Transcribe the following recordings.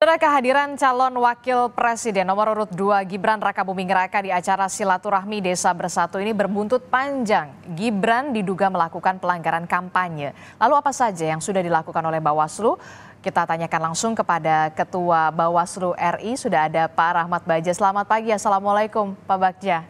Setelah kehadiran calon wakil presiden nomor urut 2 Gibran Raka Buming Raka di acara silaturahmi Desa Bersatu ini berbuntut panjang. Gibran diduga melakukan pelanggaran kampanye. Lalu apa saja yang sudah dilakukan oleh Bawaslu? Kita tanyakan langsung kepada Ketua Bawaslu RI, sudah ada Pak Rahmat Baja. Selamat pagi, Assalamualaikum Pak Bagja.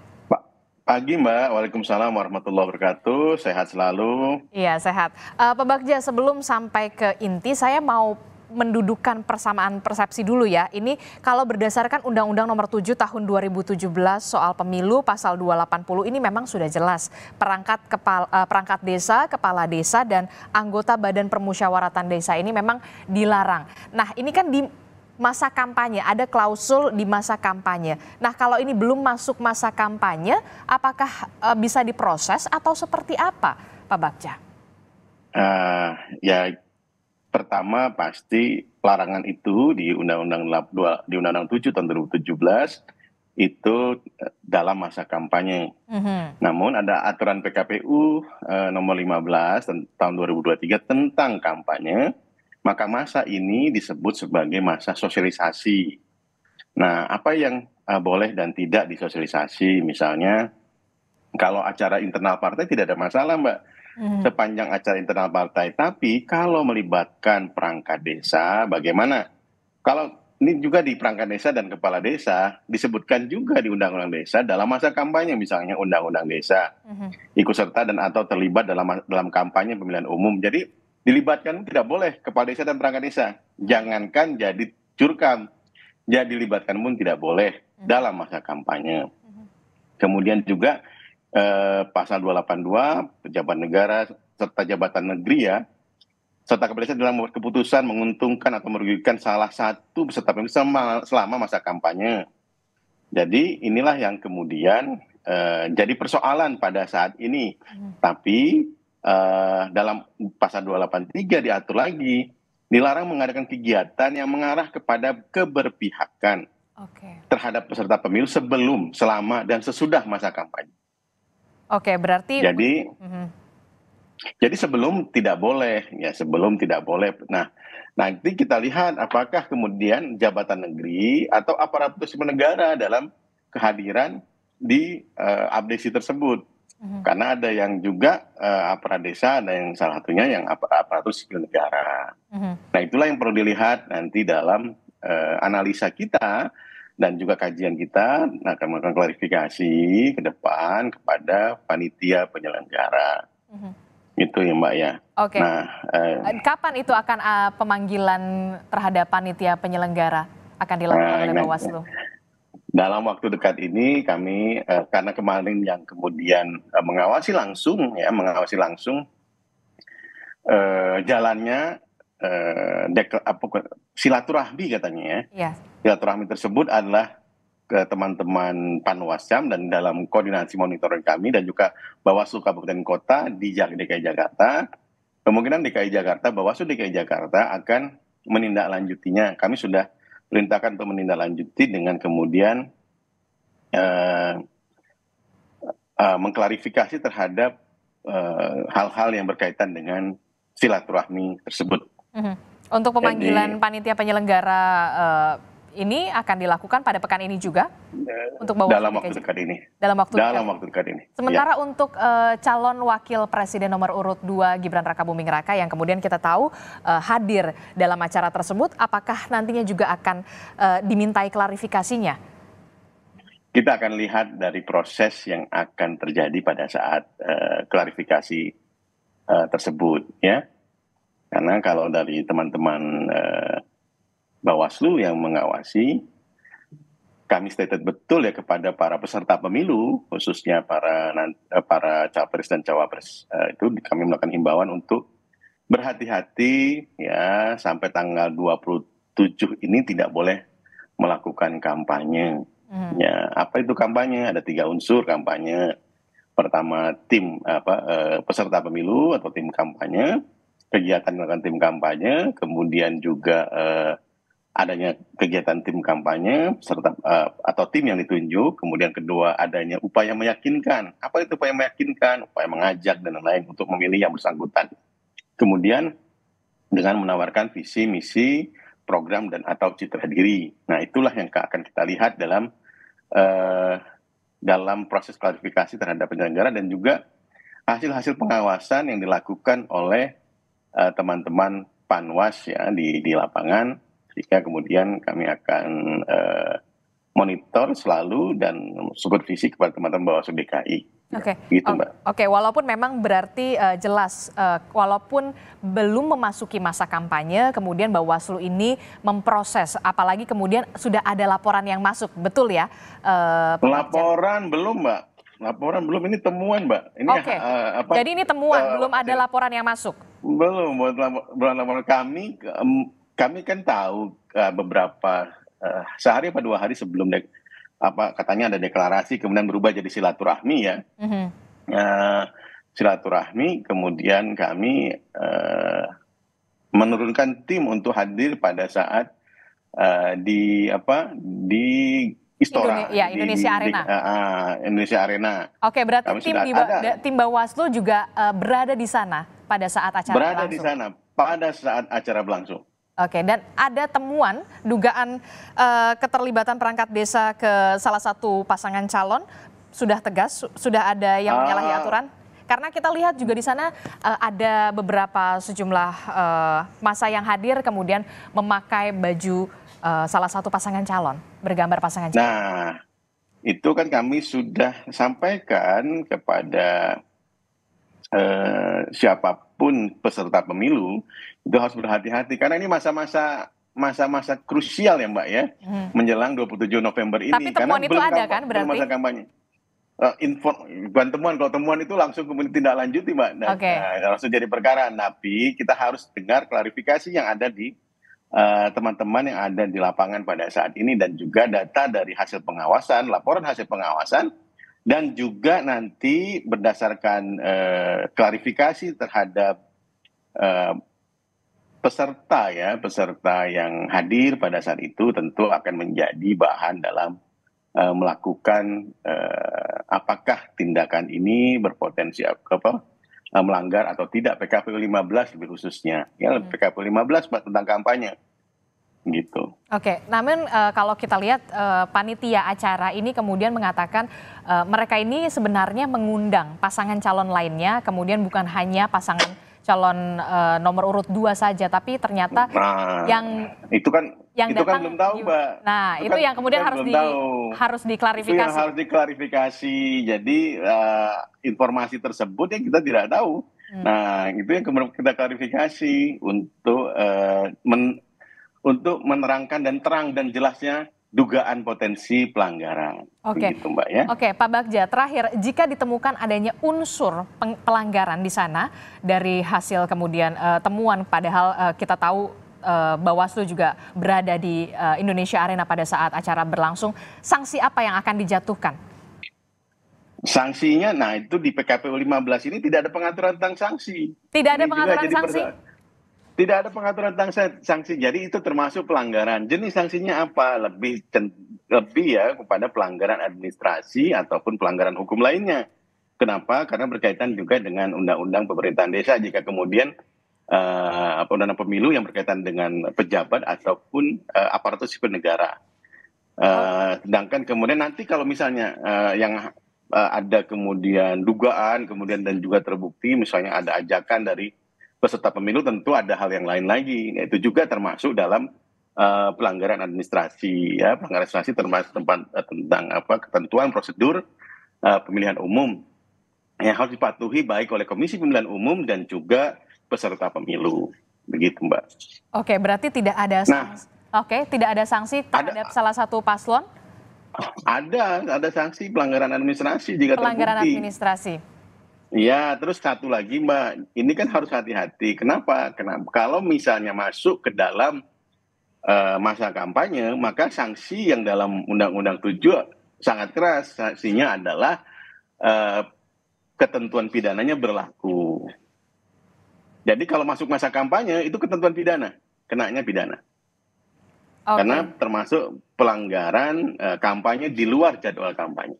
Pagi Mbak, Waalaikumsalam warahmatullahi wabarakatuh. Sehat selalu. Iya, sehat. Uh, Pak Bagja, sebelum sampai ke inti, saya mau mendudukan persamaan persepsi dulu ya. Ini kalau berdasarkan Undang-Undang Nomor 7 Tahun 2017 soal pemilu pasal 280 ini memang sudah jelas perangkat kepala, eh, perangkat desa, kepala desa dan anggota Badan Permusyawaratan Desa ini memang dilarang. Nah, ini kan di masa kampanye, ada klausul di masa kampanye. Nah, kalau ini belum masuk masa kampanye, apakah eh, bisa diproses atau seperti apa, Pak Bakja? Uh, eh, ya, pertama pasti larangan itu di Undang-Undang di Undang-Undang 7 tahun 2017 itu eh, dalam masa kampanye. Mm -hmm. Namun ada aturan PKPU uh, eh, nomor 15 tahun 2023 tentang kampanye, maka masa ini disebut sebagai masa sosialisasi. Nah, apa yang uh, boleh dan tidak disosialisasi misalnya kalau acara internal partai tidak ada masalah, Mbak hmm. sepanjang acara internal partai. Tapi kalau melibatkan perangkat desa, bagaimana? Kalau ini juga di perangkat desa dan kepala desa disebutkan juga di undang-undang desa dalam masa kampanye misalnya undang-undang desa hmm ikut serta dan atau terlibat dalam dalam kampanye pemilihan umum jadi dilibatkan tidak boleh kepala desa dan perangkat desa jangankan jadi curkam jadi dilibatkan pun tidak boleh hmm. dalam masa kampanye hmm. kemudian juga eh, pasal 282 pejabat negara serta jabatan negeri ya serta kepolisian dalam membuat keputusan menguntungkan atau merugikan salah satu peserta pemilu selama, masa kampanye. Jadi inilah yang kemudian eh, jadi persoalan pada saat ini. Hmm. Tapi eh, dalam pasal 283 diatur lagi dilarang mengadakan kegiatan yang mengarah kepada keberpihakan okay. terhadap peserta pemilu sebelum, selama dan sesudah masa kampanye. Oke, berarti jadi mm-hmm. jadi sebelum tidak boleh ya sebelum tidak boleh. Nah nanti kita lihat apakah kemudian jabatan negeri atau aparatur sipil negara dalam kehadiran di uh, eh, abdesi tersebut. Mm-hmm. Karena ada yang juga uh, aparat desa, ada yang salah satunya yang aparatur sipil negara. Mm-hmm. Nah itulah yang perlu dilihat nanti dalam uh, analisa kita dan juga kajian kita akan melakukan klarifikasi ke depan kepada panitia penyelenggara. Mm-hmm. Itu ya Mbak ya. Oke. Okay. Nah, eh, eh, kapan itu akan uh, pemanggilan terhadap panitia penyelenggara akan dilakukan nah, oleh Bawaslu? Dalam waktu dekat ini kami uh, karena kemarin yang kemudian uh, mengawasi langsung ya mengawasi langsung uh, jalannya eh, dek, apa, silaturahmi katanya ya. Yes. Iya. Silaturahmi tersebut adalah ke teman-teman Panwascam dan dalam koordinasi monitoring kami dan juga Bawaslu Kabupaten Kota di DKI Jakarta. Kemungkinan DKI Jakarta, Bawaslu DKI Jakarta akan menindaklanjutinya. Kami sudah perintahkan untuk menindaklanjuti dengan kemudian eh, eh, mengklarifikasi terhadap eh, hal-hal eh, yang berkaitan dengan silaturahmi tersebut. Mhm. Untuk pemanggilan Jadi, panitia penyelenggara uh, ini akan dilakukan pada pekan ini juga eh, untuk bawah dalam waktu dekat ini. Dalam waktu dalam dekat. waktu dekat ini. Sementara ya. untuk uh, calon wakil presiden nomor urut 2 Gibran Raka Buming Raka yang kemudian kita tahu uh, hadir dalam acara tersebut, apakah nantinya juga akan uh, dimintai klarifikasinya? Kita akan lihat dari proses yang akan terjadi pada saat uh, klarifikasi uh, tersebut, ya karena kalau dari teman-teman eh, Bawaslu yang mengawasi, kami stated betul ya kepada para peserta pemilu, khususnya para eh, para capres dan cawapres eh, itu kami melakukan himbauan untuk berhati-hati ya sampai tanggal 27 ini tidak boleh melakukan kampanye. Hmm. Ya, apa itu kampanye? Ada tiga unsur kampanye. Pertama tim apa eh, peserta pemilu atau tim kampanye kegiatan melakukan tim kampanye, kemudian juga uh, adanya kegiatan tim kampanye serta uh, atau tim yang ditunjuk, kemudian kedua adanya upaya meyakinkan. Apa itu upaya meyakinkan? Upaya mengajak dan lain-lain untuk memilih yang bersangkutan. Kemudian dengan menawarkan visi, misi, program dan atau citra diri. Nah, itulah yang akan kita lihat dalam uh, dalam proses klarifikasi terhadap penyelenggara dan juga hasil-hasil pengawasan yang dilakukan oleh Eh, teman-teman uh, panwas ya di di lapangan Jika kemudian kami akan uh, monitor selalu dan supervisi kepada teman-teman Bawaslu DKI. Ya, oke, okay. gitu, Mbak. Oke, okay. walaupun memang berarti uh, jelas, uh, walaupun belum memasuki masa kampanye, kemudian Bawaslu ini memproses, apalagi kemudian sudah ada laporan yang masuk, betul ya? Uh, laporan belum, Mbak. Laporan belum ini temuan, Mbak. Ini okay. uh, eh, apa? Jadi ini temuan, uh, belum ada laporan yang masuk. Belum, buat laporan, laporan kami kami kan tahu uh, beberapa uh, sehari apa dua hari sebelum dek, apa katanya ada deklarasi kemudian berubah jadi silaturahmi ya. Mm -hmm. uh, silaturahmi kemudian kami uh, menurunkan tim untuk hadir pada saat uh, di apa di Istora Indonesia, ya, Indonesia di, Arena. Di, uh, ah, ah, Indonesia Arena. Oke, berarti Kami tim di, ada. tim Bawaslu juga uh, berada di sana pada saat acara berada berlangsung. Berada di sana pada saat acara berlangsung. Oke, dan ada temuan dugaan uh, keterlibatan perangkat desa ke salah satu pasangan calon sudah tegas, sudah ada yang menyalahi ah. aturan? karena kita lihat juga di sana uh, ada beberapa sejumlah uh, masa yang hadir kemudian memakai baju Eh, salah satu pasangan calon, bergambar pasangan calon. Nah, itu kan kami sudah sampaikan kepada uh, siapapun peserta pemilu itu harus berhati-hati karena ini masa-masa masa-masa krusial ya Mbak ya hmm. menjelang 27 November ini Tapi temuan karena itu ada kan berarti masa kampanye. Uh, info bukan temuan kalau temuan itu langsung kemudian tindak lanjuti Mbak. Nah, okay. nah, langsung jadi perkara. Tapi kita harus dengar klarifikasi yang ada di Eh, teman-teman yang ada di lapangan pada saat ini dan juga data dari hasil pengawasan, laporan hasil pengawasan dan juga nanti berdasarkan uh, klarifikasi terhadap uh, peserta ya peserta yang hadir pada saat itu tentu akan menjadi bahan dalam uh, melakukan uh, apakah tindakan ini berpotensi apa Eh, melanggar atau tidak PKPU 15 lebih khususnya ya hmm. PKPU 15 belas tentang kampanye gitu. Oke, namun uh, kalau kita lihat uh, panitia acara ini kemudian mengatakan uh, mereka ini sebenarnya mengundang pasangan calon lainnya, kemudian bukan hanya pasangan calon uh, nomor urut dua saja, tapi ternyata nah, yang itu kan yang itu kan belum tahu mbak. Nah itu, itu kan, yang kemudian kan harus di, harus diklarifikasi. Itu yang harus diklarifikasi. Jadi uh, informasi tersebut yang kita tidak tahu. Hmm. Nah itu yang kemudian kita klarifikasi untuk uh, men, untuk menerangkan dan terang dan jelasnya dugaan potensi pelanggaran. Oke, okay. Mbak ya. Oke, okay, Pak Bagja, terakhir jika ditemukan adanya unsur pelanggaran di sana dari hasil kemudian uh, temuan padahal uh, kita tahu Eh, Bawaslu juga berada di eh, Indonesia Arena pada saat acara berlangsung, sanksi apa yang akan dijatuhkan? Sanksinya, nah itu di PKPU 15 ini tidak ada pengaturan tentang sanksi. Tidak ada ini pengaturan sanksi? Tidak ada pengaturan tentang sanksi, jadi itu termasuk pelanggaran. Jenis sanksinya apa? Lebih lebih ya kepada pelanggaran administrasi ataupun pelanggaran hukum lainnya. Kenapa? Karena berkaitan juga dengan undang-undang pemerintahan desa. Jika kemudian uh, eh, undang-undang pemilu yang berkaitan dengan pejabat ataupun uh, aparatur sipil negara. Uh, sedangkan kemudian nanti kalau misalnya uh, yang uh, ada kemudian dugaan kemudian dan juga terbukti misalnya ada ajakan dari peserta pemilu tentu ada hal yang lain lagi Itu juga termasuk dalam uh, pelanggaran administrasi ya pelanggaran administrasi termasuk tempat, uh, tentang apa ketentuan prosedur uh, pemilihan umum yang harus dipatuhi baik oleh Komisi Pemilihan Umum dan juga peserta pemilu begitu mbak. Oke berarti tidak ada nah, sanksi. Oke tidak ada sanksi terhadap ada, salah satu paslon? Ada ada sanksi pelanggaran administrasi jika pelanggaran terbukti. administrasi. Iya, terus satu lagi Mbak, ini kan harus hati-hati. Kenapa? Kenapa? Kalau misalnya masuk ke dalam uh, masa kampanye, maka sanksi yang dalam Undang-Undang Tujuh sangat keras. Sanksinya adalah uh, ketentuan pidananya berlaku jadi kalau masuk masa kampanye itu ketentuan pidana, kenanya pidana. Okay. Karena termasuk pelanggaran uh, kampanye di luar jadwal kampanye.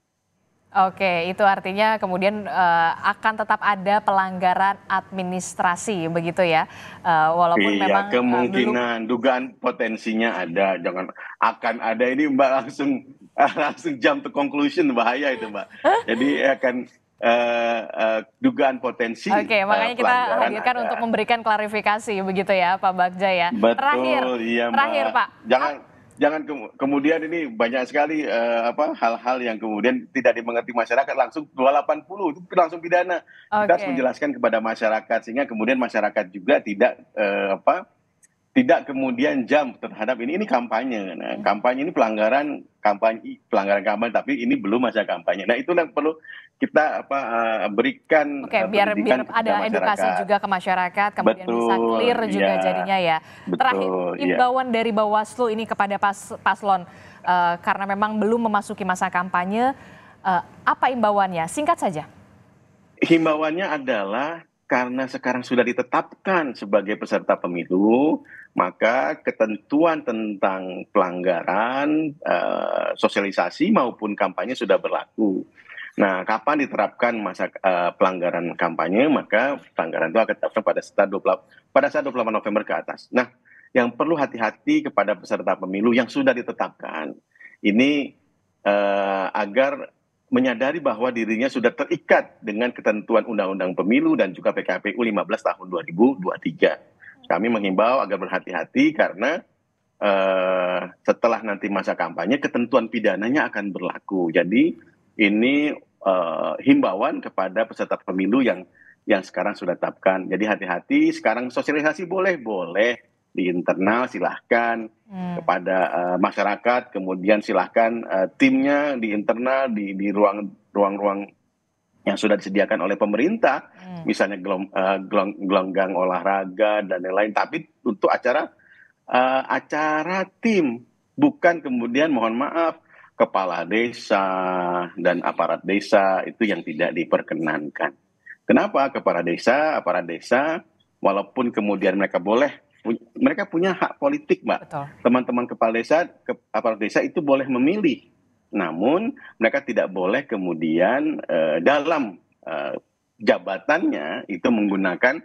Oke, itu artinya kemudian uh, akan tetap ada pelanggaran administrasi begitu ya. Uh, walaupun iya, memang kemungkinan uh, belum... dugaan potensinya ada, jangan akan ada ini Mbak langsung langsung jam to conclusion bahaya itu Mbak. Jadi akan Eh, eh, dugaan potensi. Oke, okay, eh, makanya kita hadirkan ada. untuk memberikan klarifikasi begitu ya, Pak Bagja ya. Betul, terakhir, iya, terakhir Pak. Jangan jangan ke kemudian ini banyak sekali uh, apa hal-hal yang kemudian tidak dimengerti masyarakat langsung 280 itu langsung pidana. Okay. Kita harus menjelaskan kepada masyarakat sehingga kemudian masyarakat juga tidak uh, apa tidak kemudian jam terhadap ini ini kampanye nah hmm. kampanye ini pelanggaran kampanye pelanggaran kampanye tapi ini belum masa kampanye nah itu yang perlu kita apa eh, berikan oke eh, biar biar ada edukasi juga ke masyarakat kemudian betul, bisa clear iya. juga ya, jadinya ya betul, terakhir iya. imbauan ya. dari Bawaslu ini kepada pas, paslon uh, karena memang belum memasuki masa kampanye uh, apa imbauannya singkat saja himbauannya adalah karena sekarang sudah ditetapkan sebagai peserta pemilu, maka ketentuan tentang pelanggaran uh, sosialisasi maupun kampanye sudah berlaku. Nah, kapan diterapkan masa uh, pelanggaran kampanye, maka pelanggaran itu akan diterapkan pada saat 28 pada saat November ke atas. Nah, yang perlu hati-hati kepada peserta pemilu yang sudah ditetapkan ini uh, agar menyadari bahwa dirinya sudah terikat dengan ketentuan Undang-Undang Pemilu dan juga PKPU 15 tahun 2023. Kami menghimbau agar berhati-hati karena uh, setelah nanti masa kampanye ketentuan pidananya akan berlaku. Jadi ini uh, himbauan kepada peserta pemilu yang yang sekarang sudah tetapkan. Jadi hati-hati, sekarang sosialisasi boleh, boleh di internal silahkan hmm. kepada uh, masyarakat kemudian silahkan uh, timnya di internal di di ruang ruang ruang yang sudah disediakan oleh pemerintah hmm. misalnya gelom, uh, gelong, gelonggang olahraga dan lain-lain tapi untuk acara uh, acara tim bukan kemudian mohon maaf kepala desa dan aparat desa itu yang tidak diperkenankan kenapa kepala desa aparat desa walaupun kemudian mereka boleh mereka punya hak politik, Mbak. Teman-teman kepala desa, ke, aparat desa itu boleh memilih. Namun mereka tidak boleh kemudian uh, dalam uh, jabatannya itu menggunakan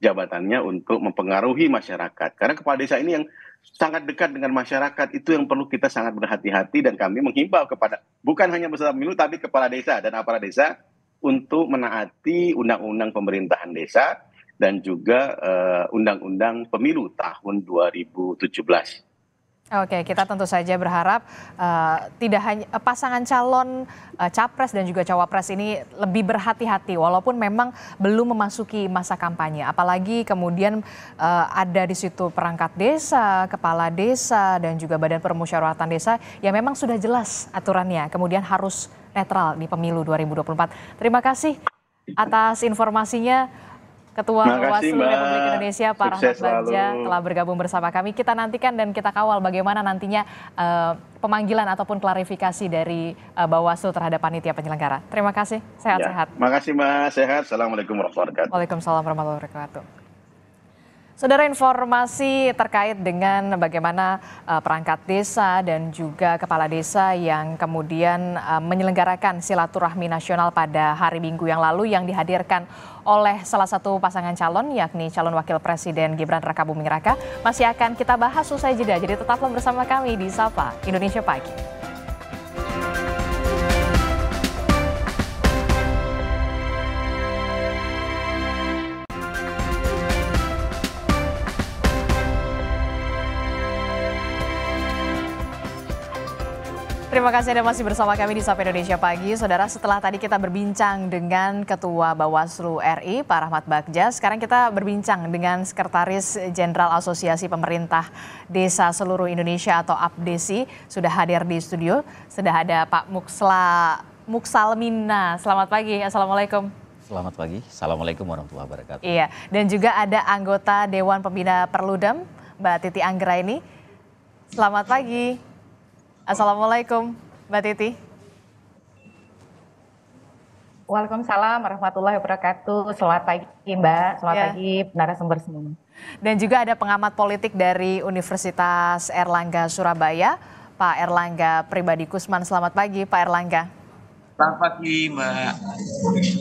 jabatannya untuk mempengaruhi masyarakat. Karena kepala desa ini yang sangat dekat dengan masyarakat itu yang perlu kita sangat berhati-hati dan kami menghimbau kepada bukan hanya peserta pemilu tapi kepala desa dan aparat desa untuk menaati undang-undang pemerintahan desa dan juga eh, undang-undang pemilu tahun 2017. Oke, kita tentu saja berharap uh, tidak hanya eh, pasangan calon uh, capres dan juga cawapres ini lebih berhati-hati, walaupun memang belum memasuki masa kampanye. Apalagi kemudian uh, ada di situ perangkat desa, kepala desa, dan juga badan permusyawaratan desa yang memang sudah jelas aturannya. Kemudian harus netral di pemilu 2024. Terima kasih atas informasinya. Ketua Bawaslu Republik Indonesia Pak Rahmat Bagja telah bergabung bersama kami. Kita nantikan dan kita kawal bagaimana nantinya uh, pemanggilan ataupun klarifikasi dari uh, Bawaslu terhadap panitia penyelenggara. Terima kasih. Sehat-sehat. Ya. Terima kasih Mbak. Sehat. Assalamualaikum warahmatullahi wabarakatuh. Waalaikumsalam warahmatullahi wabarakatuh. Saudara informasi terkait dengan bagaimana eh, perangkat desa dan juga kepala desa yang kemudian eh, menyelenggarakan silaturahmi nasional pada hari Minggu yang lalu yang dihadirkan oleh salah satu pasangan calon yakni calon wakil presiden Gibran Rakabuming Raka masih akan kita bahas usai jeda. Jadi tetaplah bersama kami di Sapa Indonesia Pagi. terima kasih Anda masih bersama kami di Sapa Indonesia Pagi. Saudara, setelah tadi kita berbincang dengan Ketua Bawaslu RI, Pak Rahmat Bagja, sekarang kita berbincang dengan Sekretaris Jenderal Asosiasi Pemerintah Desa Seluruh Indonesia atau APDESI, sudah hadir di studio. Sudah ada Pak Muksla Muksalmina. Selamat pagi, Assalamualaikum. Selamat pagi, Assalamualaikum warahmatullahi wabarakatuh. Iya, dan juga ada anggota Dewan Pembina Perludem, Mbak Titi Anggra ini. Selamat pagi. Assalamualaikum, Mbak Titi. Waalaikumsalam warahmatullahi wabarakatuh. Selamat pagi Mbak, selamat ya. pagi narasumber semua. Dan juga ada pengamat politik dari Universitas Erlangga Surabaya, Pak Erlangga Pribadi Kusman. Selamat pagi Pak Erlangga. Selamat pagi Mbak.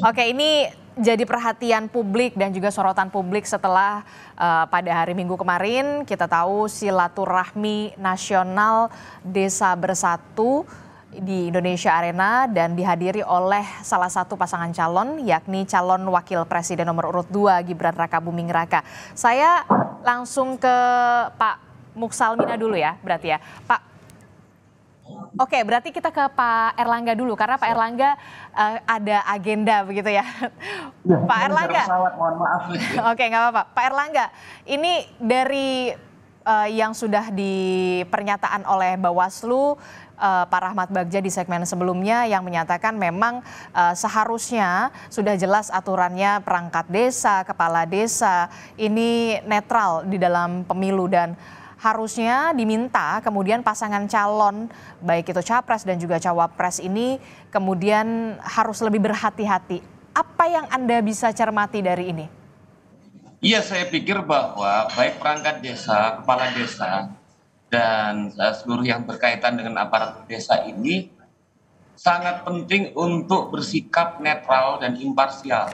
Oke ini jadi perhatian publik dan juga sorotan publik setelah uh, pada hari Minggu kemarin kita tahu silaturahmi nasional Desa Bersatu di Indonesia Arena dan dihadiri oleh salah satu pasangan calon yakni calon wakil presiden nomor urut 2 Gibran Raka Buming Raka. Saya langsung ke Pak Muksalmina dulu ya berarti ya. Pak Oke, okay, berarti kita ke Pak Erlangga dulu karena Pak Erlangga uh, ada agenda begitu ya. ya Pak Erlangga. Oke, nggak apa-apa. Pak Erlangga, ini dari uh, yang sudah dipernyataan oleh Bawaslu uh, Pak Rahmat Bagja di segmen sebelumnya yang menyatakan memang uh, seharusnya sudah jelas aturannya perangkat desa, kepala desa ini netral di dalam pemilu dan harusnya diminta kemudian pasangan calon baik itu capres dan juga cawapres ini kemudian harus lebih berhati-hati. Apa yang Anda bisa cermati dari ini? Iya, saya pikir bahwa baik perangkat desa, kepala desa, dan eh, seluruh yang berkaitan dengan aparat desa ini sangat penting untuk bersikap netral dan imparsial.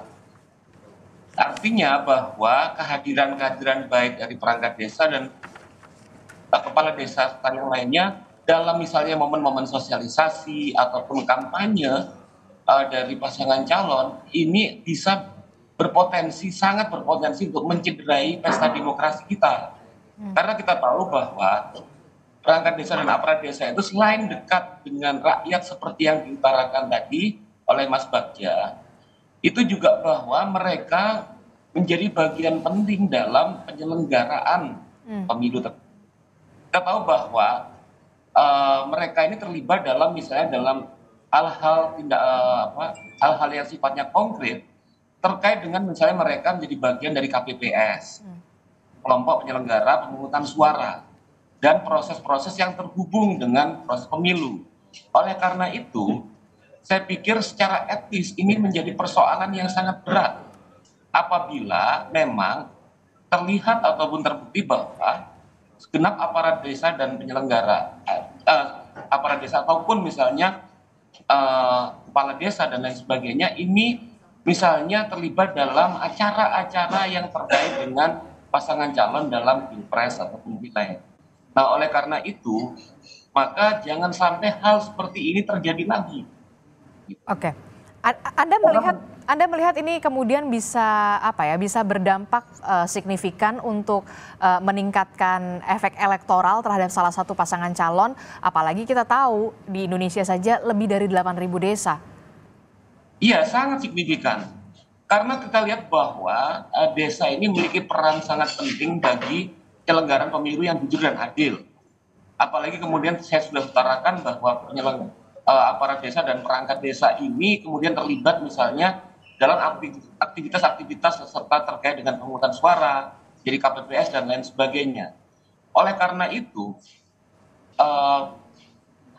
Artinya bahwa kehadiran-kehadiran baik dari perangkat desa dan serta kepala desa yang lainnya dalam misalnya momen-momen sosialisasi ataupun kampanye uh, dari pasangan calon ini bisa berpotensi sangat berpotensi untuk mencederai pesta demokrasi kita hmm. karena kita tahu bahwa perangkat desa dan aparat desa itu selain dekat dengan rakyat seperti yang diutarakan tadi oleh Mas Bagja itu juga bahwa mereka menjadi bagian penting dalam penyelenggaraan hmm. pemilu tersebut kita tahu bahwa uh, mereka ini terlibat dalam misalnya dalam hal-hal tidak uh, eh, apa hal-hal yang sifatnya konkret terkait dengan misalnya mereka menjadi bagian dari KPPS hmm. kelompok penyelenggara pemungutan suara dan proses-proses yang terhubung dengan proses pemilu. Oleh karena itu, saya pikir secara etis ini menjadi persoalan yang sangat berat apabila memang terlihat ataupun terbukti bahwa segenap aparat desa dan penyelenggara eh, eh, aparat desa ataupun misalnya eh, kepala desa dan lain sebagainya ini misalnya terlibat dalam acara-acara yang terkait dengan pasangan calon dalam pilpres ataupun pileg. Nah oleh karena itu maka jangan sampai hal seperti ini terjadi lagi. Oke, okay. Anda melihat anda melihat ini kemudian bisa apa ya bisa berdampak uh, signifikan untuk uh, meningkatkan efek elektoral terhadap salah satu pasangan calon apalagi kita tahu di Indonesia saja lebih dari 8000 desa. Iya, sangat signifikan. Karena kita lihat bahwa uh, desa ini memiliki peran sangat penting bagi penyelenggaraan pemilu yang jujur dan adil. Apalagi kemudian saya sudah utarakan bahwa penyelenggara uh, aparat desa dan perangkat desa ini kemudian terlibat misalnya dalam aktivitas-aktivitas serta terkait dengan pemungutan suara, jadi KPPS dan lain sebagainya. Oleh karena itu, eh,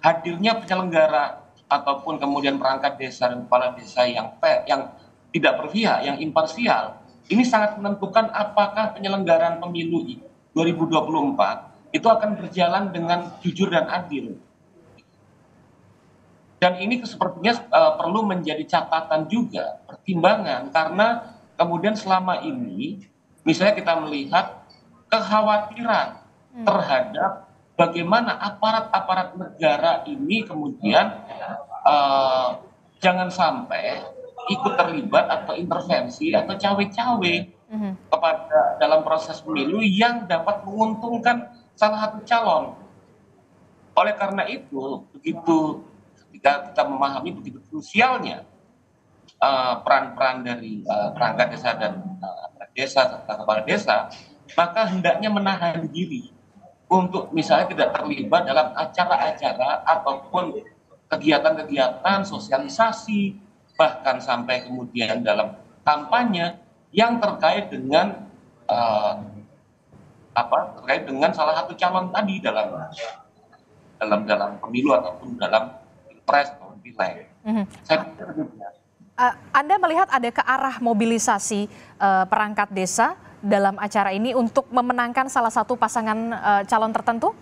hadirnya penyelenggara ataupun kemudian perangkat desa dan kepala desa yang yang tidak berpihak, yang imparsial, ini sangat menentukan apakah penyelenggaraan pemilu 2024 itu akan berjalan dengan jujur dan adil. Dan ini sepertinya uh, perlu menjadi catatan juga pertimbangan karena kemudian selama ini misalnya kita melihat kekhawatiran hmm. terhadap bagaimana aparat-aparat negara ini kemudian uh, jangan sampai ikut terlibat atau intervensi atau cawe-cawe hmm. kepada dalam proses pemilu yang dapat menguntungkan salah satu calon. Oleh karena itu, begitu ketika kita memahami begitu krusialnya Eh, peran-peran uh, dari uh, perangkat desa dan uh, desa serta kepala desa, maka hendaknya menahan diri untuk misalnya tidak terlibat dalam acara-acara ataupun kegiatan-kegiatan sosialisasi bahkan sampai kemudian dalam kampanye yang terkait dengan uh, apa terkait dengan salah satu calon tadi dalam dalam dalam pemilu ataupun dalam pilpres atau pileg. Mm -hmm. Saya pikir Uh, Anda melihat ada ke arah mobilisasi uh, perangkat desa dalam acara ini untuk memenangkan salah satu pasangan uh, calon tertentu?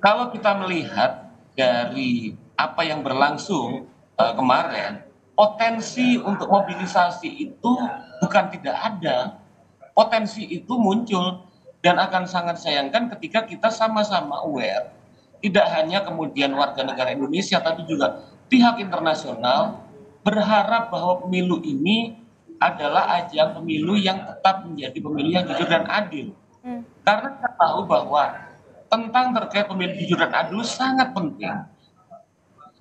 Kalau kita melihat dari apa yang berlangsung uh, kemarin, potensi untuk mobilisasi itu bukan tidak ada. Potensi itu muncul dan akan sangat sayangkan ketika kita sama-sama aware, tidak hanya kemudian warga negara Indonesia tapi juga pihak internasional berharap bahwa pemilu ini adalah ajang pemilu yang tetap menjadi pemilu yang jujur dan adil. Hmm. Karena kita tahu bahwa tentang terkait pemilu jujur dan adil sangat penting.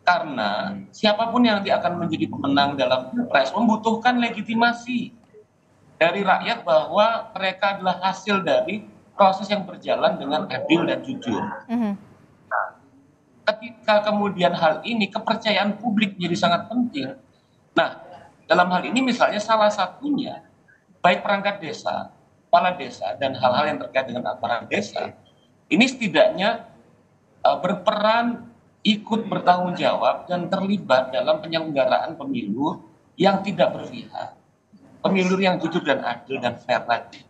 Karena siapapun yang nanti akan menjadi pemenang dalam pilpres membutuhkan legitimasi dari rakyat bahwa mereka adalah hasil dari proses yang berjalan dengan adil dan jujur. Hmm. Nah, ketika kemudian hal ini kepercayaan publik jadi sangat penting Nah, dalam hal ini misalnya salah satunya baik perangkat desa, kepala desa dan hal-hal yang terkait dengan aparat desa ini setidaknya uh, berperan ikut bertanggung jawab dan terlibat dalam penyelenggaraan pemilu yang tidak berpihak, pemilu yang jujur dan adil dan fair tadi.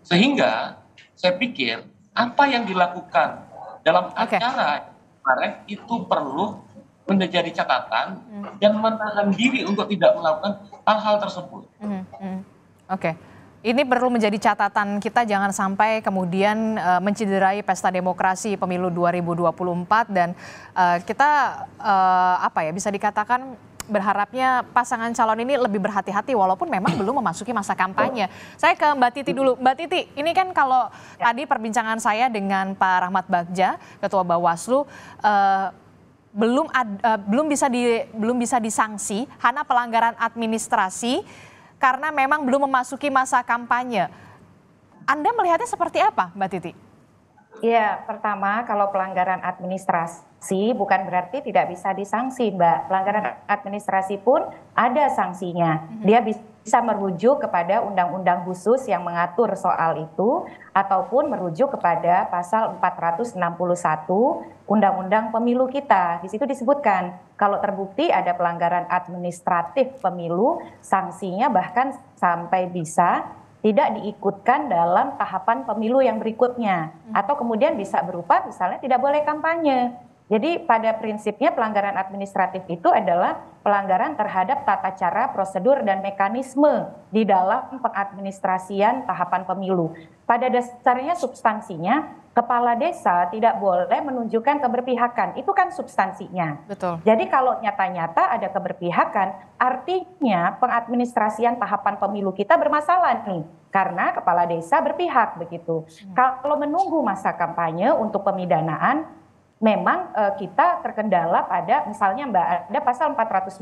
Sehingga saya pikir apa yang dilakukan dalam acara okay. kemarin itu perlu menjadi catatan hmm. dan menahan diri untuk tidak melakukan hal-hal tersebut. Hmm. Hmm. Oke. Okay. Ini perlu menjadi catatan kita jangan sampai kemudian uh, eh, mencederai pesta demokrasi pemilu 2024 dan uh, kita uh, apa ya bisa dikatakan berharapnya pasangan calon ini lebih berhati-hati walaupun memang belum memasuki masa kampanye. Saya ke Mbak Titi dulu. Mbak Titi, ini kan kalau ya. tadi perbincangan saya dengan Pak Rahmat Bagja, Ketua Bawaslu, uh, belum ad, uh, belum bisa di belum bisa disanksi karena pelanggaran administrasi karena memang belum memasuki masa kampanye. Anda melihatnya seperti apa, Mbak Titi? Ya, pertama kalau pelanggaran administrasi sanksi bukan berarti tidak bisa disanksi, Mbak. Pelanggaran iya. administrasi pun ada sanksinya. Mhm. Dia bisa merujuk kepada undang-undang khusus yang mengatur soal itu ataupun merujuk kepada pasal 461 Undang-Undang Pemilu kita. Di situ disebutkan kalau terbukti ada pelanggaran administratif pemilu, sanksinya bahkan sampai bisa tidak diikutkan dalam tahapan pemilu yang berikutnya mhm. atau kemudian bisa berupa misalnya tidak boleh kampanye jadi pada prinsipnya pelanggaran administratif itu adalah pelanggaran terhadap tata cara, prosedur, dan mekanisme di dalam pengadministrasian tahapan pemilu. Pada dasarnya substansinya, kepala desa tidak boleh menunjukkan keberpihakan. Itu kan substansinya. Betul. Jadi kalau nyata-nyata ada keberpihakan, artinya pengadministrasian tahapan pemilu kita bermasalah nih karena kepala desa berpihak begitu. Hmm. Kalau menunggu masa kampanye untuk pemidanaan, memang uh, kita terkendala pada misalnya Mbak ada pasal 490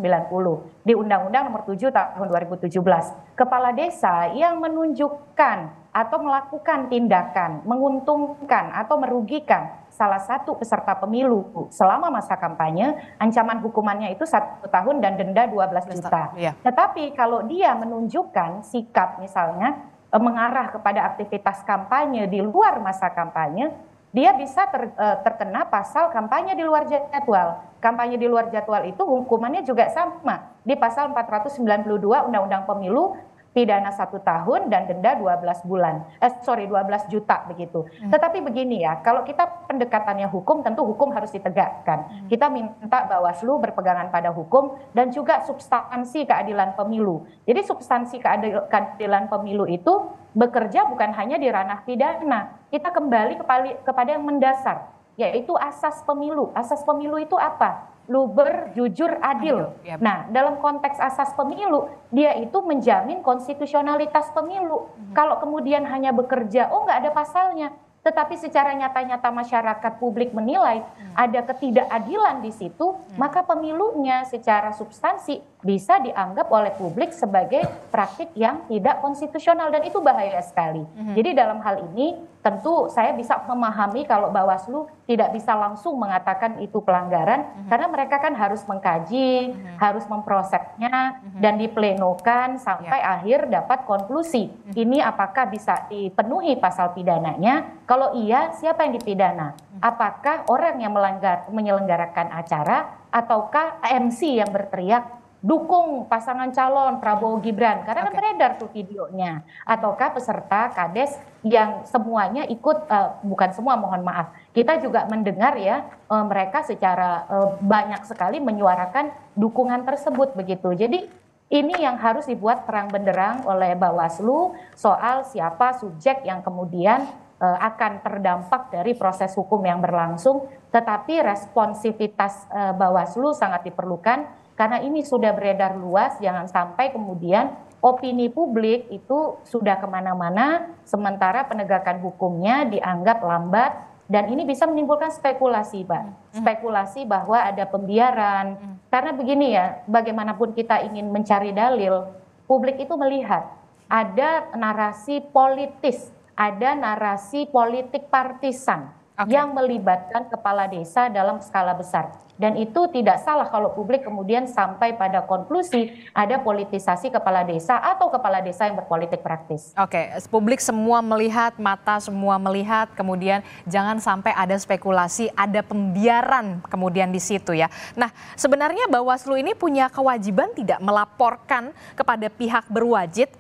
di Undang-Undang Nomor 7 Tahun 2017 kepala desa yang menunjukkan atau melakukan tindakan menguntungkan atau merugikan salah satu peserta pemilu selama masa kampanye ancaman hukumannya itu satu tahun dan denda 12 juta. Ya. Tetapi kalau dia menunjukkan sikap misalnya eh, mengarah kepada aktivitas kampanye di luar masa kampanye dia bisa ter, e, terkena pasal kampanye di luar jadwal. Kampanye di luar jadwal itu hukumannya juga sama di pasal 492 Undang-Undang Pemilu pidana satu tahun dan denda 12 bulan, eh, sorry 12 juta begitu. Hmm. Tetapi begini ya, kalau kita pendekatannya hukum, tentu hukum harus ditegakkan. Hmm. Kita minta Bawaslu berpegangan pada hukum dan juga substansi keadilan pemilu. Jadi substansi keadilan pemilu itu bekerja bukan hanya di ranah pidana. Kita kembali kepada yang mendasar, yaitu asas pemilu. Asas pemilu itu apa? Luber, jujur, adil. Iya. Nah, dalam konteks asas pemilu, dia itu menjamin konstitusionalitas pemilu. Mhm. Kalau kemudian hanya bekerja, oh nggak ada pasalnya. Tetapi secara nyata-nyata masyarakat publik menilai mhm. ada ketidakadilan di situ, mhm. maka pemilunya secara substansi bisa dianggap oleh publik sebagai praktik yang tidak konstitusional dan itu bahaya sekali. Mm-hmm. Jadi dalam hal ini tentu saya bisa memahami kalau Bawaslu tidak bisa langsung mengatakan itu pelanggaran mm-hmm. karena mereka kan harus mengkaji, mm-hmm. harus memprosesnya mm-hmm. dan diplenokan sampai yeah. akhir dapat konklusi. Mm-hmm. Ini apakah bisa dipenuhi pasal pidananya? Kalau iya, siapa yang dipidana? Mm-hmm. Apakah orang yang melanggar menyelenggarakan acara ataukah MC yang berteriak dukung pasangan calon Prabowo Gibran karena okay. kan beredar tuh videonya ataukah peserta kades yang semuanya ikut uh, bukan semua mohon maaf kita juga mendengar ya uh, mereka secara uh, banyak sekali menyuarakan dukungan tersebut begitu jadi ini yang harus dibuat terang benderang oleh Bawaslu soal siapa subjek yang kemudian uh, akan terdampak dari proses hukum yang berlangsung tetapi responsivitas uh, Bawaslu sangat diperlukan karena ini sudah beredar luas, jangan sampai kemudian opini publik itu sudah kemana-mana, sementara penegakan hukumnya dianggap lambat, dan ini bisa menimbulkan spekulasi, Pak. Hmm. Hmm. Spekulasi bahwa ada pembiaran, hmm. karena begini ya, bagaimanapun kita ingin mencari dalil, publik itu melihat ada narasi politis, ada narasi politik partisan okay. yang melibatkan kepala desa dalam skala besar. Dan itu tidak salah kalau publik kemudian sampai pada konklusi ada politisasi kepala desa atau kepala desa yang berpolitik praktis. Oke, okay. publik semua melihat, mata semua melihat, kemudian jangan sampai ada spekulasi, ada pembiaran kemudian di situ ya. Nah, sebenarnya Bawaslu ini punya kewajiban tidak melaporkan kepada pihak berwajib,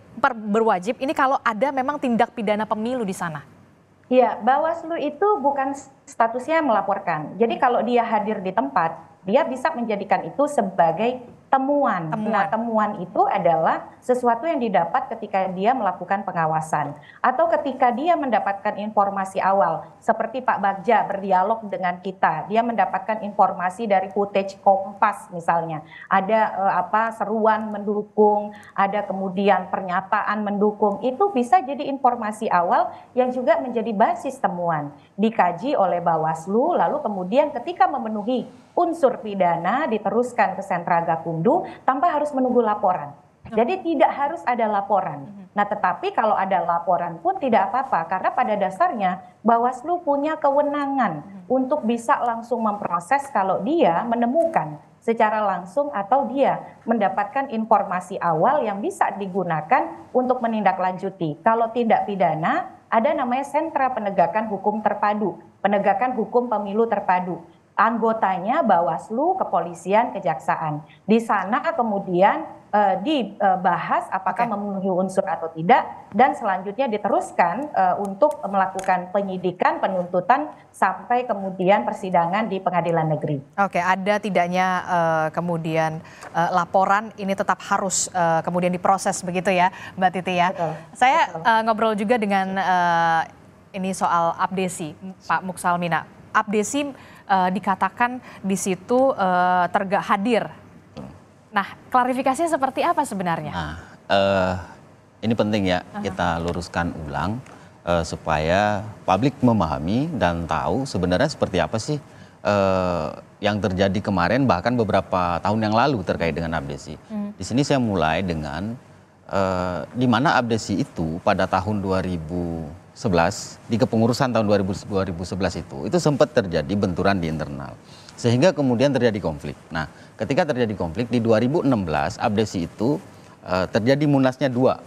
berwajib ini kalau ada memang tindak pidana pemilu di sana? Ya, Bawaslu itu bukan statusnya melaporkan. Jadi kalau dia hadir di tempat, dia bisa menjadikan itu sebagai temuan. Nah, temuan. Nah, temuan itu adalah sesuatu yang didapat ketika dia melakukan pengawasan atau ketika dia mendapatkan informasi awal seperti Pak Bagja berdialog dengan kita, dia mendapatkan informasi dari footage Kompas misalnya. Ada eh, apa seruan mendukung, ada kemudian pernyataan mendukung. Itu bisa jadi informasi awal yang juga menjadi basis temuan dikaji oleh Bawaslu lalu kemudian ketika memenuhi unsur pidana diteruskan ke sentra Gakumdu tanpa harus menunggu laporan. Jadi tidak harus ada laporan. Mhm. Nah, tetapi kalau ada laporan pun tidak apa-apa karena pada dasarnya Bawaslu punya kewenangan mhm. untuk bisa langsung memproses kalau dia menemukan secara langsung atau dia mendapatkan informasi awal yang bisa digunakan untuk menindaklanjuti. Kalau tidak pidana, ada namanya sentra penegakan hukum terpadu, penegakan hukum pemilu terpadu anggotanya Bawaslu, kepolisian, kejaksaan. Di sana kemudian eh, dibahas apakah okay. memenuhi unsur atau tidak dan selanjutnya diteruskan eh, untuk melakukan penyidikan, penuntutan sampai kemudian persidangan di pengadilan negeri. Oke, okay, ada tidaknya eh, kemudian laporan ini tetap harus kemudian diproses begitu ya, Mbak Titi ya. Betul, Saya betul. ngobrol juga dengan ini soal abdesi, Pak Muksalmina. Abdesi uh, dikatakan di situ uh, tergak hadir. Nah, klarifikasinya seperti apa sebenarnya? Nah, uh, ini penting ya uh -huh. kita luruskan ulang uh, supaya publik memahami dan tahu sebenarnya seperti apa sih uh, yang terjadi kemarin bahkan beberapa tahun yang lalu terkait dengan abdesi. -huh. Hmm. Di sini saya mulai dengan uh, di mana abdesi itu pada tahun 2000 di kepengurusan tahun 2011 itu itu sempat terjadi benturan di internal sehingga kemudian terjadi konflik. Nah, ketika terjadi konflik di 2016 abdesi itu eh, terjadi munasnya dua,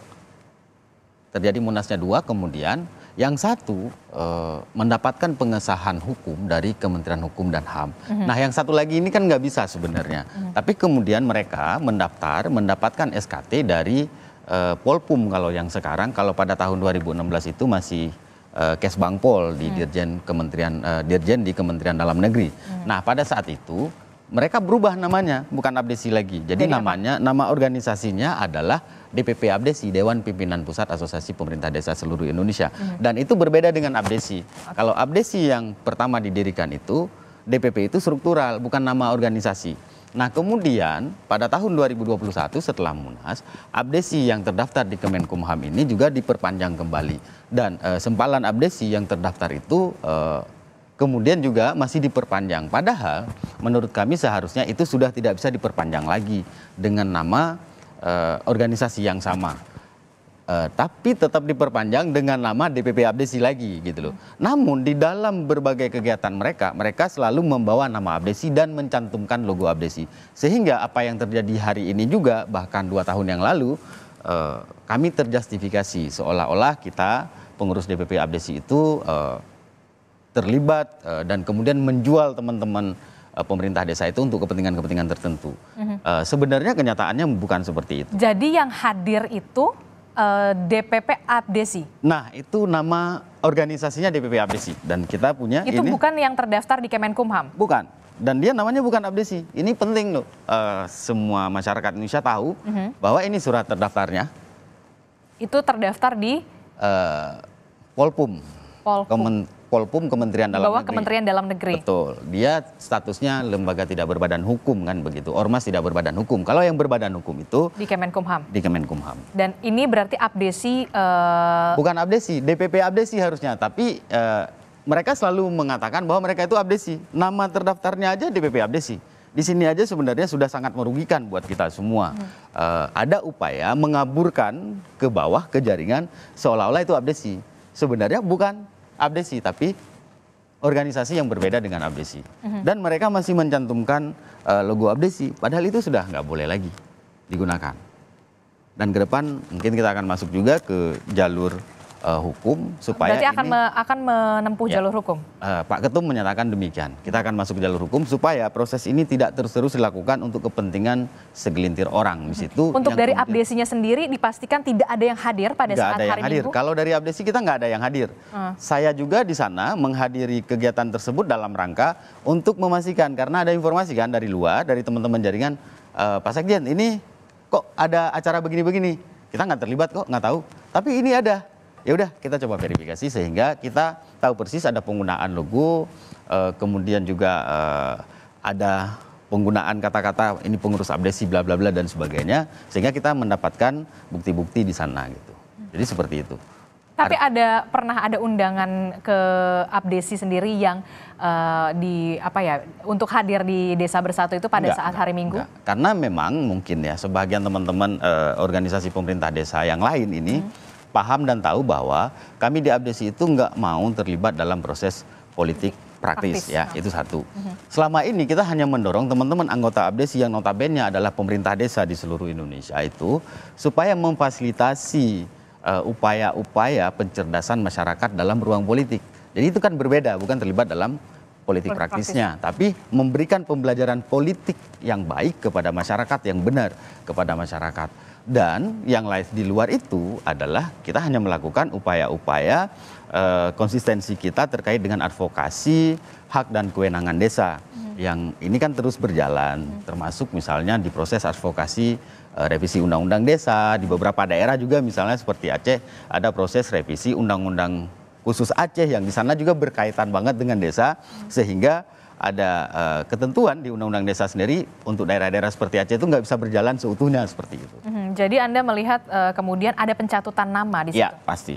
terjadi munasnya dua kemudian yang satu eh, mendapatkan pengesahan hukum dari Kementerian Hukum dan HAM. Mm -hmm. Nah, yang satu lagi ini kan nggak bisa sebenarnya. Mm -hmm. Tapi kemudian mereka mendaftar, mendapatkan SKT dari uh, Polpum kalau yang sekarang kalau pada tahun 2016 itu masih uh, Pol di hmm. Dirjen Kementerian uh, Dirjen di Kementerian Dalam Negeri. Hmm. Nah, pada saat itu mereka berubah namanya, bukan Abdesi lagi. Jadi, Jadi namanya apa? nama organisasinya adalah DPP Abdesi, Dewan Pimpinan Pusat Asosiasi Pemerintah Desa Seluruh Indonesia. Hmm. Dan itu berbeda dengan Abdesi. Okay. Kalau Abdesi yang pertama didirikan itu DPP itu struktural, bukan nama organisasi. Nah kemudian pada tahun 2021 setelah Munas, abdesi yang terdaftar di Kemenkumham ini juga diperpanjang kembali. Dan e, sempalan abdesi yang terdaftar itu e, kemudian juga masih diperpanjang. Padahal menurut kami seharusnya itu sudah tidak bisa diperpanjang lagi dengan nama e, organisasi yang sama Uh, tapi tetap diperpanjang dengan nama DPP Abdesi lagi gitu loh. Hmm. Namun di dalam berbagai kegiatan mereka, mereka selalu membawa nama Abdesi dan mencantumkan logo Abdesi. Sehingga apa yang terjadi hari ini juga bahkan dua tahun yang lalu uh, kami terjustifikasi seolah-olah kita pengurus DPP Abdesi itu uh, terlibat dan kemudian menjual teman-teman pemerintah desa itu untuk kepentingan-kepentingan tertentu. Mm -hmm. Sebenarnya kenyataannya bukan seperti itu. Jadi yang hadir itu Eh, DPP Abdesi. Nah, itu nama organisasinya DPP Abdesi dan kita punya Itu ini. bukan yang terdaftar di Kemenkumham. Bukan. Dan dia namanya bukan Abdesi. Ini penting loh. Uh, semua masyarakat Indonesia tahu uh mhm. -huh. bahwa ini surat terdaftarnya. Itu terdaftar di uh, Polpum. Polpum. Kemen Polpum Kementerian Dalam Bawah Negeri. Kementerian Dalam Negeri. Betul. Dia statusnya lembaga tidak berbadan hukum kan begitu. Ormas tidak berbadan hukum. Kalau yang berbadan hukum itu di Kemenkumham. Di Kemenkumham. Dan ini berarti abdesi uh... Bukan abdesi, DPP abdesi harusnya, tapi uh, mereka selalu mengatakan bahwa mereka itu abdesi. Nama terdaftarnya aja DPP abdesi. Di sini aja sebenarnya sudah sangat merugikan buat kita semua. Hmm. Uh, ada upaya mengaburkan ke bawah ke jaringan seolah-olah itu abdesi. Sebenarnya bukan abdesi tapi organisasi yang berbeda dengan abdesi mm-hmm. dan mereka masih mencantumkan uh, logo abdesi padahal itu sudah nggak boleh lagi digunakan dan ke depan mungkin kita akan masuk juga ke jalur uh, hukum supaya Berarti akan ini, me, akan menempuh ya, jalur hukum. Uh, Pak Ketum menyatakan demikian. Kita akan masuk ke jalur hukum supaya proses ini tidak terus-terus dilakukan untuk kepentingan segelintir orang di hmm. situ. Untuk dari abdesinya sendiri dipastikan tidak ada yang hadir pada saat ada yang hari hadir. Minggu. Kalau dari abdesi kita nggak ada yang hadir. Hmm. Saya juga di sana menghadiri kegiatan tersebut dalam rangka untuk memastikan karena ada informasi kan dari luar dari teman-teman jaringan uh, Pak Sekjen ini kok ada acara begini-begini. Kita nggak terlibat kok, nggak tahu. Tapi ini ada ya udah kita coba verifikasi sehingga kita tahu persis ada penggunaan logo, uh, kemudian juga uh, ada penggunaan kata-kata ini pengurus abdesi bla bla bla dan sebagainya sehingga kita mendapatkan bukti-bukti di sana gitu. Jadi seperti itu. Tapi ada pernah ada undangan ke Abdesi sendiri yang uh, di apa ya untuk hadir di Desa Bersatu itu pada enggak, saat hari Minggu? Enggak. Karena memang mungkin ya sebagian teman-teman uh, organisasi pemerintah desa yang lain ini hmm paham dan tahu bahwa kami di Abdesi itu nggak mau terlibat dalam proses politik praktis, praktis. ya nah. itu satu. Mm-hmm. Selama ini kita hanya mendorong teman-teman anggota Abdesi yang notabene adalah pemerintah desa di seluruh Indonesia itu supaya memfasilitasi upaya eh, upaya-upaya pencerdasan masyarakat dalam ruang politik. Jadi itu kan berbeda, bukan terlibat dalam politik praktisnya, tapi memberikan pembelajaran politik yang baik kepada masyarakat yang benar kepada masyarakat dan yang lain di luar itu adalah kita hanya melakukan upaya-upaya uh, konsistensi kita terkait dengan advokasi hak dan kewenangan desa hmm. yang ini kan terus berjalan hmm. termasuk misalnya di proses advokasi eh, revisi undang-undang desa di beberapa daerah juga misalnya seperti Aceh ada proses revisi undang-undang khusus Aceh yang di sana juga berkaitan banget dengan desa hmm. sehingga ada uh, ketentuan di undang-undang desa sendiri untuk daerah-daerah seperti Aceh itu nggak bisa berjalan seutuhnya seperti itu. Hmm, jadi Anda melihat uh, kemudian ada pencatutan nama di ya, situ? Ya, pasti.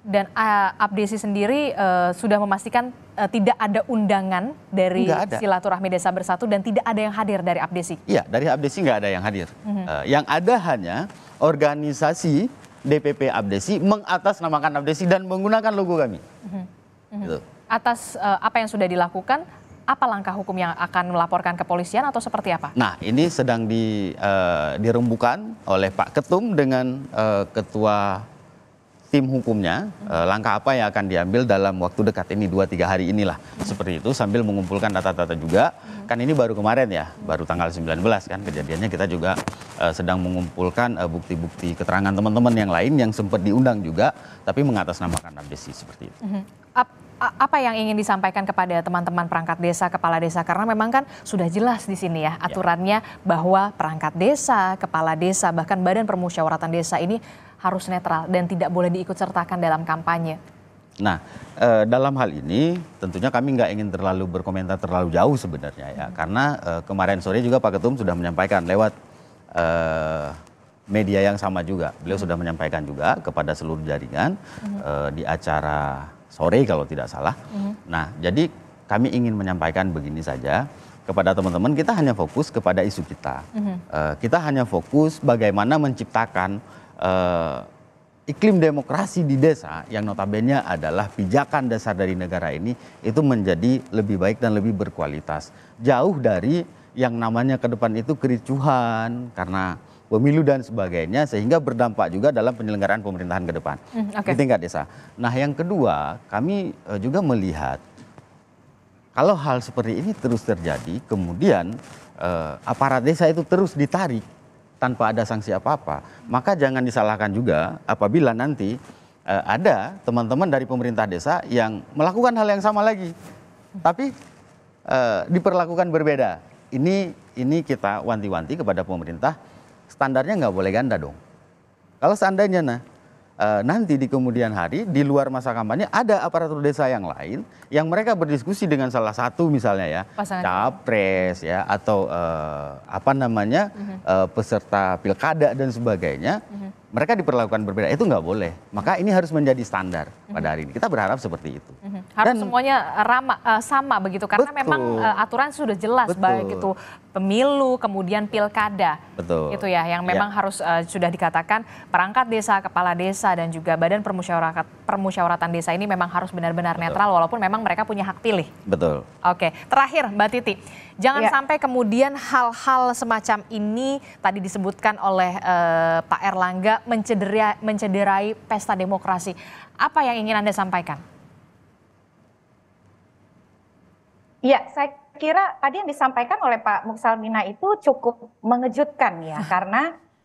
Dan uh, Abdesi sendiri uh, sudah memastikan uh, tidak ada undangan dari ada. silaturahmi desa bersatu dan tidak ada yang hadir dari Abdesi? Iya, dari Abdesi nggak ada yang hadir. Hmm. Uh, yang ada hanya organisasi DPP Abdesi mengatasnamakan Abdesi dan menggunakan logo kami. Hmm. Hmm. Gitu atas uh, apa yang sudah dilakukan apa langkah hukum yang akan melaporkan kepolisian atau seperti apa? Nah, ini sedang di, uh, eh, dirembukan oleh Pak Ketum dengan uh, Ketua tim hukumnya hmm. Uh, langkah apa yang akan diambil dalam waktu dekat ini dua tiga hari inilah hmm. seperti itu sambil mengumpulkan data-data juga hmm. kan ini baru kemarin ya baru tanggal 19 kan kejadiannya kita juga uh, sedang mengumpulkan bukti-bukti uh, keterangan teman-teman yang lain yang sempat diundang juga tapi mengatasnamakan ambisi seperti itu. Hmm apa yang ingin disampaikan kepada teman-teman perangkat desa, kepala desa? Karena memang kan sudah jelas di sini ya, ya. aturannya ya. bahwa perangkat desa, kepala desa, bahkan badan permusyawaratan desa ini harus netral dan tidak boleh diikut sertakan dalam kampanye. Nah, eh, dalam hal ini tentunya kami nggak ingin terlalu berkomentar terlalu jauh sebenarnya ya, hmm. karena eh, kemarin sore juga Pak Ketum sudah menyampaikan lewat eh, media yang sama juga, beliau hmm. sudah menyampaikan juga kepada seluruh jaringan hmm. Eh, di acara sore kalau tidak salah. Mm. Nah, jadi kami ingin menyampaikan begini saja kepada teman-teman kita hanya fokus kepada isu kita. Mm-hmm. Uh, kita hanya fokus bagaimana menciptakan uh, iklim demokrasi di desa yang notabene adalah pijakan dasar dari negara ini itu menjadi lebih baik dan lebih berkualitas. Jauh dari yang namanya ke depan itu kericuhan karena pemilu dan sebagainya sehingga berdampak juga dalam penyelenggaraan pemerintahan ke depan okay. di tingkat desa. Nah, yang kedua, kami eh, juga melihat kalau hal seperti ini terus terjadi, kemudian eh, aparat desa itu terus ditarik tanpa ada sanksi apa-apa, maka jangan disalahkan juga apabila nanti eh, ada teman-teman dari pemerintah desa yang melakukan hal yang sama lagi. Tapi eh, diperlakukan berbeda. Ini ini kita wanti-wanti kepada pemerintah standarnya nggak boleh ganda dong. Kalau seandainya nah eh, nanti di kemudian hari di luar masa kampanye ada aparatur desa yang lain yang mereka berdiskusi dengan salah satu misalnya ya Pasangan capres ya atau uh, apa namanya uh -huh. uh, peserta pilkada dan sebagainya uh mhm. -huh. mereka diperlakukan berbeda itu nggak boleh maka ini harus menjadi standar uh mhm. -huh. pada hari ini kita berharap seperti itu mhm. harus dan, semuanya ramah eh, sama begitu karena betul, memang aturan sudah jelas betul. baik itu pemilu, kemudian pilkada. Betul. Itu ya yang ya. memang ya. harus uh, sudah dikatakan perangkat desa, kepala desa dan juga badan permusyawaratan permusyawaratan desa ini memang harus benar-benar netral walaupun memang mereka punya hak pilih. Betul. Oke, terakhir Mbak Titi, jangan ya. sampai kemudian hal-hal semacam ini tadi disebutkan oleh uh, Pak Erlangga mencederai mencederai pesta demokrasi. Apa yang ingin Anda sampaikan? Iya, saya kira tadi yang disampaikan oleh Pak Muksalmina itu cukup mengejutkan ya ah. karena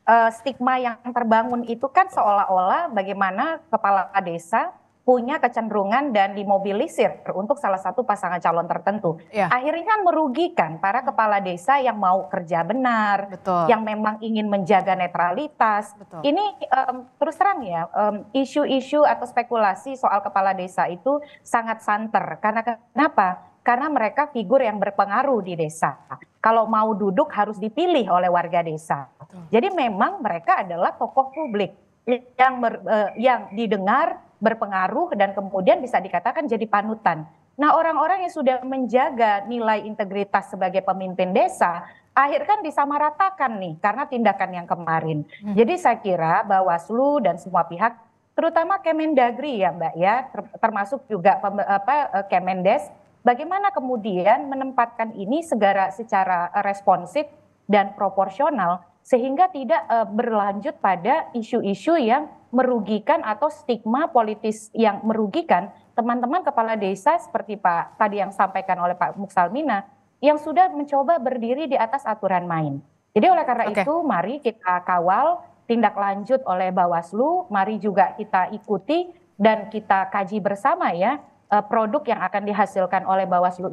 uh, stigma yang terbangun itu kan seolah-olah bagaimana kepala desa punya kecenderungan dan dimobilisir untuk salah satu pasangan calon tertentu. Ya. Akhirnya kan merugikan para kepala desa yang mau kerja benar, Betul. yang memang ingin menjaga netralitas. Betul. Ini um, terus terang ya, isu-isu um, isu -isu atau spekulasi soal kepala desa itu sangat santer. Karena kenapa? karena mereka figur yang berpengaruh di desa. Kalau mau duduk harus dipilih oleh warga desa. Jadi memang mereka adalah tokoh publik yang ber, eh, yang didengar, berpengaruh dan kemudian bisa dikatakan jadi panutan. Nah, orang-orang yang sudah menjaga nilai integritas sebagai pemimpin desa kan disamaratakan nih karena tindakan yang kemarin. Hmm. Jadi saya kira Bawaslu dan semua pihak terutama Kemendagri ya Mbak ya termasuk juga apa eh, Kemendes Bagaimana kemudian menempatkan ini segera secara eh, responsif dan proporsional sehingga tidak eh, berlanjut pada isu-isu yang merugikan atau stigma politis yang merugikan teman-teman kepala desa seperti Pak tadi yang sampaikan oleh Pak Muksalmina yang sudah mencoba berdiri di atas aturan main. Jadi oleh karena okay. itu mari kita kawal tindak lanjut oleh Bawaslu, mari juga kita ikuti dan kita kaji bersama ya Eh, produk yang akan dihasilkan oleh Bawaslu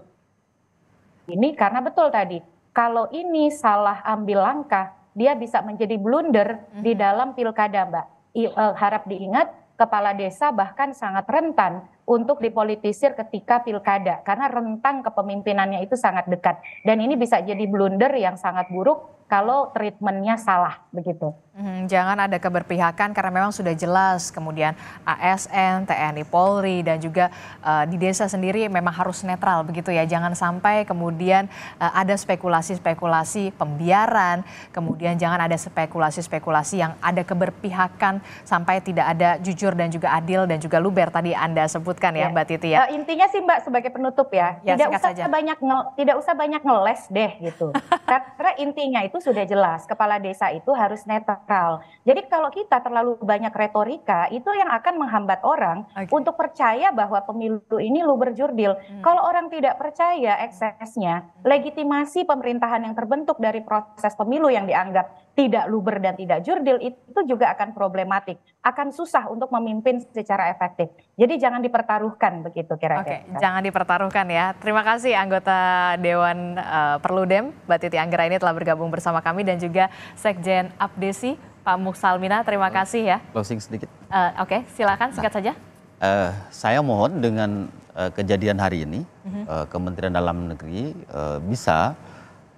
ini karena betul tadi kalau ini salah ambil langkah dia bisa menjadi blunder di mhm. dalam pilkada Mbak. I, uh, harap diingat kepala desa bahkan sangat rentan untuk dipolitisir ketika pilkada karena rentang kepemimpinannya itu sangat dekat dan ini bisa jadi blunder yang sangat buruk kalau treatmentnya salah begitu. Hmm, jangan ada keberpihakan karena memang sudah jelas kemudian ASN, TNI, Polri dan juga uh, di desa sendiri memang harus netral begitu ya. Jangan sampai kemudian uh, ada spekulasi-spekulasi pembiaran, kemudian jangan ada spekulasi-spekulasi yang ada keberpihakan sampai tidak ada jujur dan juga adil dan juga luber tadi Anda sebutkan ya, ya Mbak Titi ya. Uh, intinya sih Mbak sebagai penutup ya, ya tidak usah banyak tidak usah banyak ngeles deh gitu. karena intinya itu sudah jelas kepala desa itu harus netral. Jadi kalau kita terlalu banyak retorika itu yang akan menghambat orang okay. untuk percaya bahwa pemilu ini lu berjurdil. Hmm. Kalau orang tidak percaya eksesnya, hmm. legitimasi pemerintahan yang terbentuk dari proses pemilu yang dianggap tidak luber dan tidak jurdil itu juga akan problematik, akan susah untuk memimpin secara efektif. Jadi jangan dipertaruhkan begitu kira-kira. Oke, jangan dipertaruhkan ya. Terima kasih anggota Dewan uh, Perludem, Mbak Titi Anggera ini telah bergabung bersama kami dan juga Sekjen Abdesi Pak Muksalmina. Terima kasih ya. Closing sedikit. Uh, Oke, okay, silakan singkat nah, saja. Uh, eh, saya mohon dengan uh, kejadian hari ini, uh -huh. uh, Kementerian Dalam Negeri uh, bisa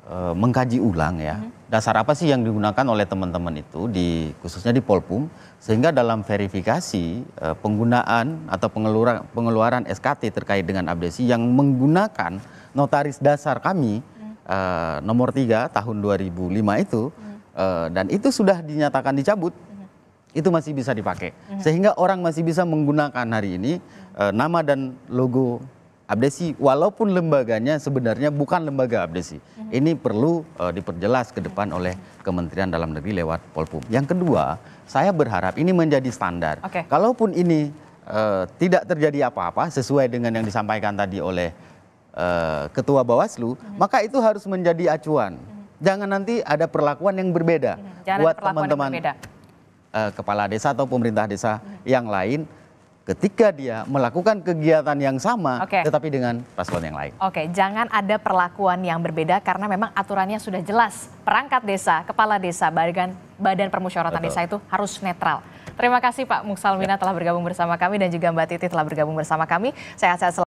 Eh, mengkaji ulang ya hmm. dasar apa sih yang digunakan oleh teman-teman itu di khususnya di Polpum sehingga dalam verifikasi eh, penggunaan atau pengeluaran pengeluaran SKT terkait dengan abdesi yang menggunakan notaris dasar kami hmm. eh, nomor 3 tahun 2005 itu hmm. dan itu sudah dinyatakan dicabut itu masih bisa dipakai sehingga orang masih bisa menggunakan hari ini nama dan logo abdesi walaupun lembaganya sebenarnya bukan lembaga abdesi. Mhm. Ini perlu uh, diperjelas ke depan oleh Kementerian Dalam Negeri lewat Polpum. Yang kedua, saya berharap ini menjadi standar. Okay. Kalaupun ini uh, tidak terjadi apa-apa sesuai dengan yang disampaikan tadi oleh uh, Ketua Bawaslu, mm-hmm. maka itu harus menjadi acuan. Mm-hmm. Jangan nanti ada perlakuan yang berbeda Jangan buat teman-teman uh, kepala desa atau pemerintah desa mm-hmm. yang lain ketika dia melakukan kegiatan yang sama okay. tetapi dengan paslon yang lain. Oke, okay, jangan ada perlakuan yang berbeda karena memang aturannya sudah jelas. Perangkat desa, kepala desa, badan badan permusyawaratan desa itu harus netral. Terima kasih Pak Muksalmina ya. telah bergabung bersama kami dan juga Mbak Titi telah bergabung bersama kami. Sehat-sehat selalu.